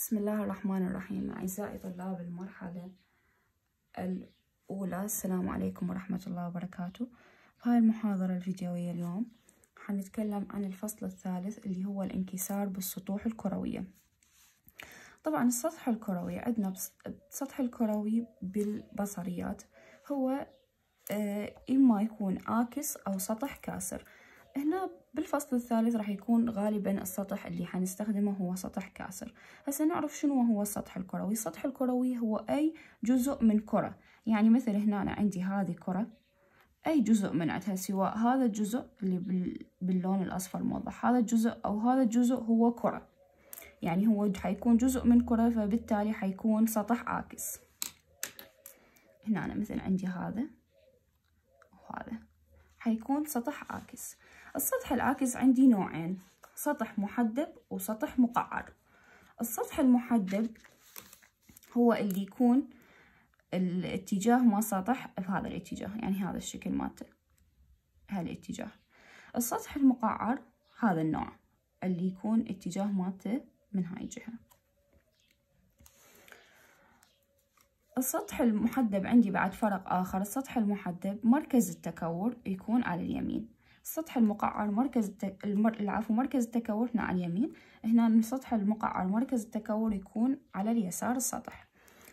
بسم الله الرحمن الرحيم أعزائي طلاب المرحلة الأولى السلام عليكم ورحمة الله وبركاته في هاي المحاضرة الفيديوية اليوم حنتكلم عن الفصل الثالث اللي هو الانكسار بالسطوح الكروية طبعا السطح الكروي عندنا السطح الكروي بالبصريات هو آه، إما يكون آكس أو سطح كاسر هنا بالفصل الثالث راح يكون غالبا السطح اللي حنستخدمه هو سطح كاسر هسه نعرف شنو هو السطح الكروي السطح الكروي هو أي جزء من كرة يعني مثل هنا أنا عندي هذه كرة أي جزء من سواء هذا الجزء اللي باللون الأصفر موضح هذا الجزء أو هذا الجزء هو كرة يعني هو حيكون جزء من كرة فبالتالي حيكون سطح عاكس هنا أنا مثل عندي هذا وهذا حيكون سطح عاكس السطح العاكس عندي نوعين سطح محدب وسطح مقعر السطح المحدب هو اللي يكون الاتجاه ما سطح بهذا الاتجاه يعني هذا الشكل مالته هالاتجاه السطح المقعر هذا النوع اللي يكون اتجاه مالته من هاي الجهه السطح المحدب عندي بعد فرق آخر السطح المحدب مركز التكور يكون على اليمين السطح المقعر مركز التك... المر... العفو مركز التكور هنا على اليمين هنا السطح المقعر مركز التكور يكون على اليسار السطح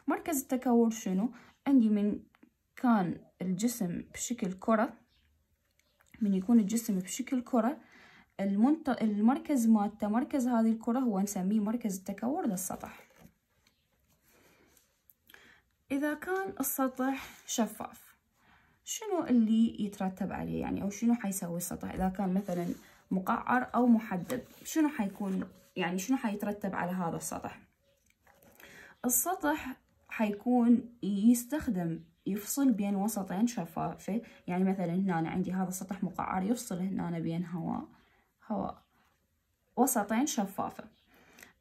مركز التكور شنو عندي من كان الجسم بشكل كرة من يكون الجسم بشكل كرة المنط... المركز مالته مركز هذه الكرة هو نسميه مركز التكور للسطح إذا كان السطح شفاف شنو اللي يترتب عليه يعني أو شنو حيسوي السطح إذا كان مثلا مقعر أو محدد شنو حيكون يعني شنو حيترتب على هذا السطح السطح حيكون يستخدم يفصل بين وسطين شفافة يعني مثلا هنا أنا عندي هذا السطح مقعر يفصل هنا أنا بين هواء هواء وسطين شفافة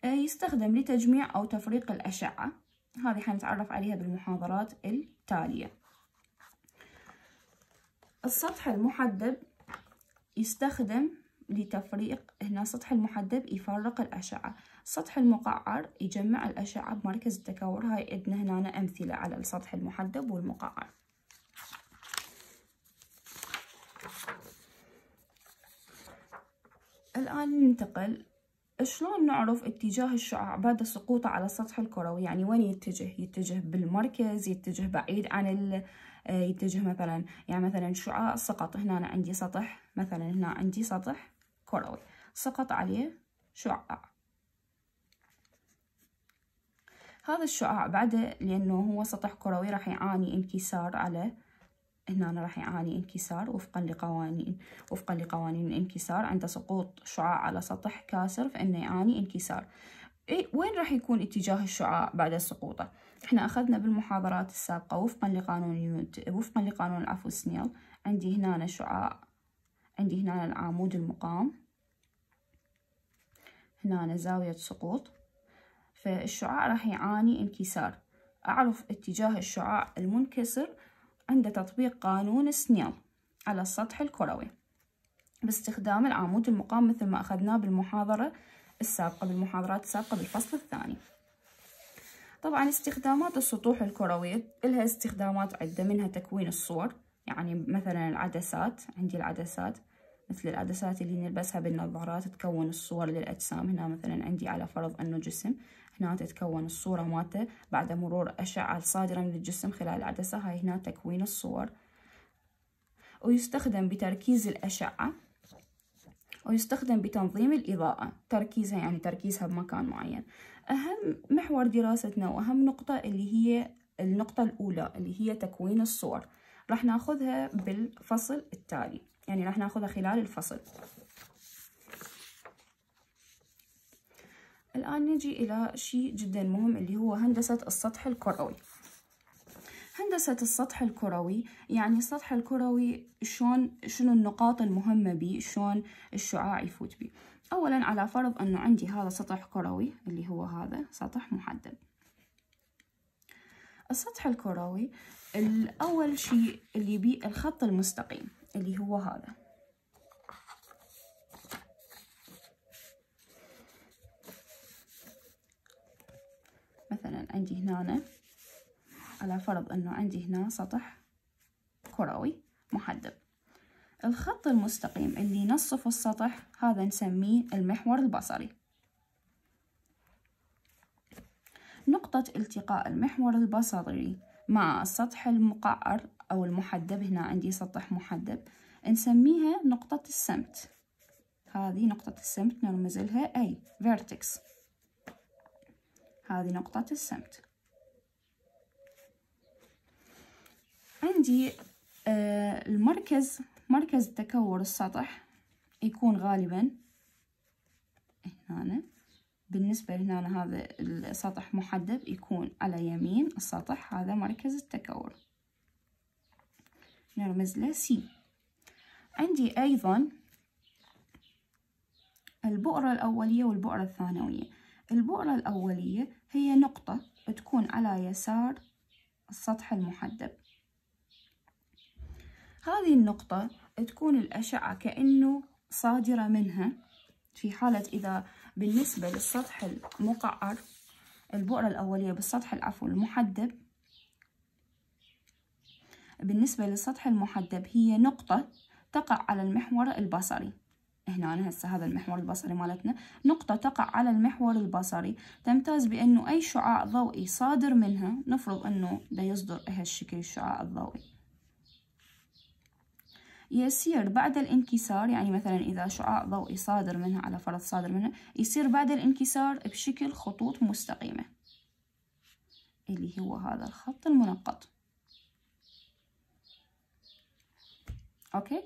آه، يستخدم لتجميع أو تفريق الأشعة هذه حنتعرف عليها بالمحاضرات التالية السطح المحدب يستخدم لتفريق هنا سطح المحدب يفرق الأشعة سطح المقعر يجمع الأشعة بمركز التكور هاي عندنا هنا أمثلة على السطح المحدب والمقعر الآن ننتقل شلون نعرف اتجاه الشعاع بعد سقوطه على السطح الكروي يعني وين يتجه يتجه بالمركز يتجه بعيد عن ال... آه، يتجه مثلا يعني مثلا شعاع سقط هنا أنا عندي سطح مثلا هنا عندي سطح كروي سقط عليه شعاع هذا الشعاع بعده لأنه هو سطح كروي راح يعاني انكسار على هنا أنا راح يعاني انكسار وفقا لقوانين وفقا لقوانين الانكسار عند سقوط شعاع على سطح كاسر فإنه يعاني انكسار إيه وين راح يكون اتجاه الشعاع بعد سقوطه احنا أخذنا بالمحاضرات السابقة وفقا لقانون نيوت وفقا لقانون العفو سنيل عندي هنا شعاع عندي هنا العمود المقام هنا زاوية سقوط فالشعاع راح يعاني انكسار أعرف اتجاه الشعاع المنكسر عند تطبيق قانون سنيل على السطح الكروي باستخدام العمود المقام مثل ما أخذناه بالمحاضرة السابقة بالمحاضرات السابقة بالفصل الثاني طبعا استخدامات السطوح الكروية لها استخدامات عدة منها تكوين الصور يعني مثلا العدسات عندي العدسات مثل العدسات اللي نلبسها بالنظارات تكون الصور للأجسام هنا مثلا عندي على فرض أنه جسم هنا تتكون الصورة مالته بعد مرور أشعة صادرة من الجسم خلال العدسة هاي هنا تكوين الصور ويستخدم بتركيز الأشعة ويستخدم بتنظيم الإضاءة تركيزها يعني تركيزها بمكان معين أهم محور دراستنا وأهم نقطة اللي هي النقطة الأولى اللي هي تكوين الصور راح ناخذها بالفصل التالي يعني راح ناخذها خلال الفصل الآن نجي إلى شيء جدا مهم اللي هو هندسة السطح الكروي هندسة السطح الكروي يعني السطح الكروي شلون شنو النقاط المهمة بيه شلون الشعاع يفوت بيه أولا على فرض أنه عندي هذا سطح كروي اللي هو هذا سطح محدد السطح الكروي الأول شيء اللي بيه الخط المستقيم اللي هو هذا مثلا عندي هنا على فرض أنه عندي هنا سطح كروي محدب الخط المستقيم اللي ينصف السطح هذا نسميه المحور البصري نقطة التقاء المحور البصري مع السطح المقعر أو المحدب هنا عندي سطح محدب نسميها نقطة السمت هذه نقطة السمت نرمز لها أي vertex هذه نقطة السمت عندي آه، المركز مركز تكور السطح يكون غالبا هنا بالنسبة هنا هذا السطح محدب يكون على يمين السطح هذا مركز التكور نرمز له سي عندي أيضا البؤرة الأولية والبؤرة الثانوية البؤرة الأولية هي نقطة تكون على يسار السطح المحدب هذه النقطة تكون الأشعة كأنه صادرة منها في حالة إذا بالنسبة للسطح المقعر البؤرة الأولية بالسطح العفو المحدب بالنسبة للسطح المحدب هي نقطة تقع على المحور البصري هنا هسه هذا المحور البصري مالتنا نقطة تقع على المحور البصري تمتاز بأنه أي شعاع ضوئي صادر منها نفرض أنه دا يصدر هالشكل الشعاع الضوئي يصير بعد الانكسار يعني مثلا إذا شعاع ضوئي صادر منها على فرض صادر منها يصير بعد الانكسار بشكل خطوط مستقيمة اللي هو هذا الخط المنقط أوكي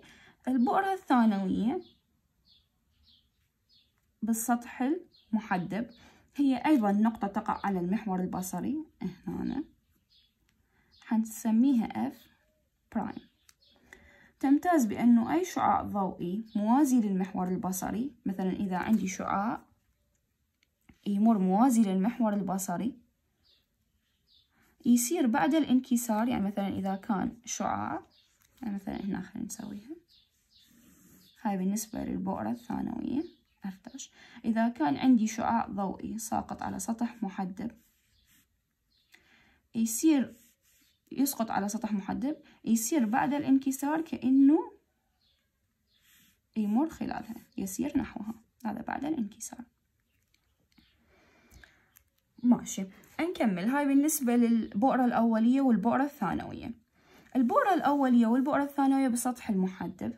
البؤرة الثانوية بالسطح المحدب هي أيضا نقطة تقع على المحور البصري هنا حنسميها F برايم تمتاز بأنه أي شعاع ضوئي موازي للمحور البصري مثلا إذا عندي شعاع يمر موازي للمحور البصري يصير بعد الانكسار يعني مثلا إذا كان شعاع يعني مثلا هنا خلينا نسويها هاي بالنسبة للبؤرة الثانوية 11 إذا كان عندي شعاع ضوئي ساقط على سطح محدب يصير يسقط على سطح محدب يصير بعد الانكسار كأنه يمر خلالها يسير نحوها هذا بعد الانكسار ماشي نكمل هاي بالنسبة للبؤرة الأولية والبؤرة الثانوية البؤرة الأولية والبؤرة الثانوية بسطح المحدب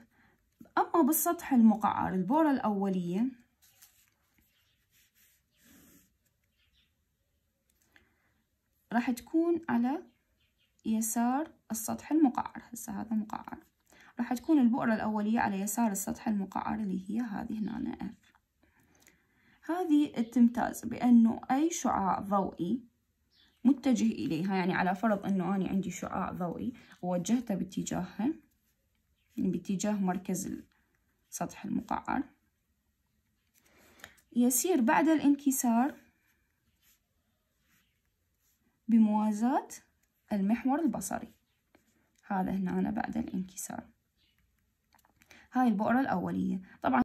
أما بالسطح المقعر البورة الأولية راح تكون على يسار السطح المقعر هسه هذا مقعر راح تكون البؤرة الأولية على يسار السطح المقعر اللي هي هذه هنا F هذه تمتاز بأنه أي شعاع ضوئي متجه إليها يعني على فرض أنه أنا عندي شعاع ضوئي ووجهته باتجاهها باتجاه مركز السطح المقعر يسير بعد الانكسار بموازاة المحور البصري هذا هنا أنا بعد الانكسار هاي البؤرة الأولية طبعا